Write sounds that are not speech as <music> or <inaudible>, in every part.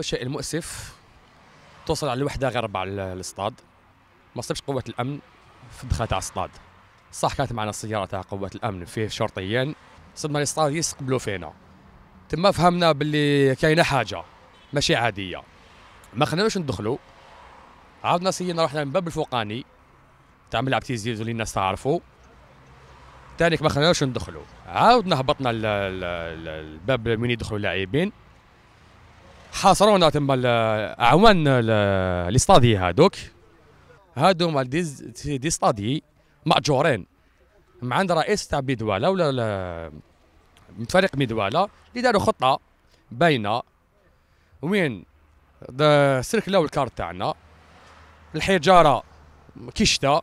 الشيء المؤسف توصل على الوحده غير ربع الاصطاد ما صبش قوه الامن في الدخله تاع الصطاد صح كانت معنا السياره تاع قوه الامن فيه شرطيين صدنا للصطاد يستقبلوا فينا تما فهمنا باللي كاينه حاجه ماشي عاديه ما خلناوش ندخلوا عاودنا سينا رحنا من باب الفوقاني تاع ملعب تيزيز اللي الناس تعرفوا تانيك ما خلناوش ندخلوا عاودنا هبطنا الباب وين يدخلوا اللاعبين حاصرونا تما لي ستادي هادوك هادو هما دي ستادي مأجورين مع عند رئيس تاع بيدواله ولا فريق ميدواله اللي داروا خطه باينه وين سركلاو الكار تاعنا الحجاره كي شتا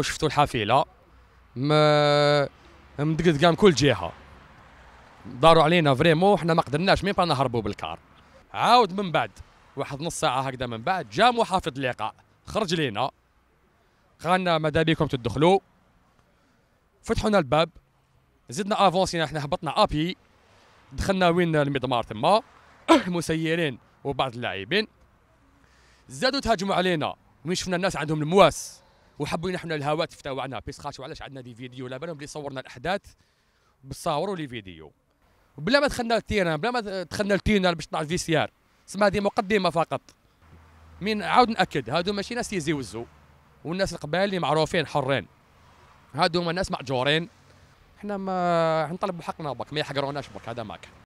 شفتوا الحافله ما مدقدقه من كل جهه داروا علينا فريمون حنا ما قدرناش مين با نهربوا بالكار عاود من بعد واحد نص ساعه هكذا من بعد جاء محافظ اللقاء خرج لينا قالنا ماذا بكم تدخلوا فتحوا لنا الباب زدنا افونسينا احنا هبطنا ابي دخلنا وين المضمار تما <clears throat> مسيرين وبعض اللاعبين زادوا تهاجموا علينا وين شفنا الناس عندهم المواس وحبوا ينحونا الهواتف تاعنا بيسخاش وعلاش عندنا دي فيديو بالهم اللي صورنا الاحداث بصاوروا لي فيديو بلا ما دخلنا للتيران بلا ما دخلنا التيران باش طلع في سيار سما هذه مقدمه فقط من عاود ناكد هادو ماشي ناس يزيوزوا والناس القبائل اللي معروفين حرين هادو هما ناس ماجورين حنا ما نطلبوا حقنا برك ما يحقروناش برك هذا ماك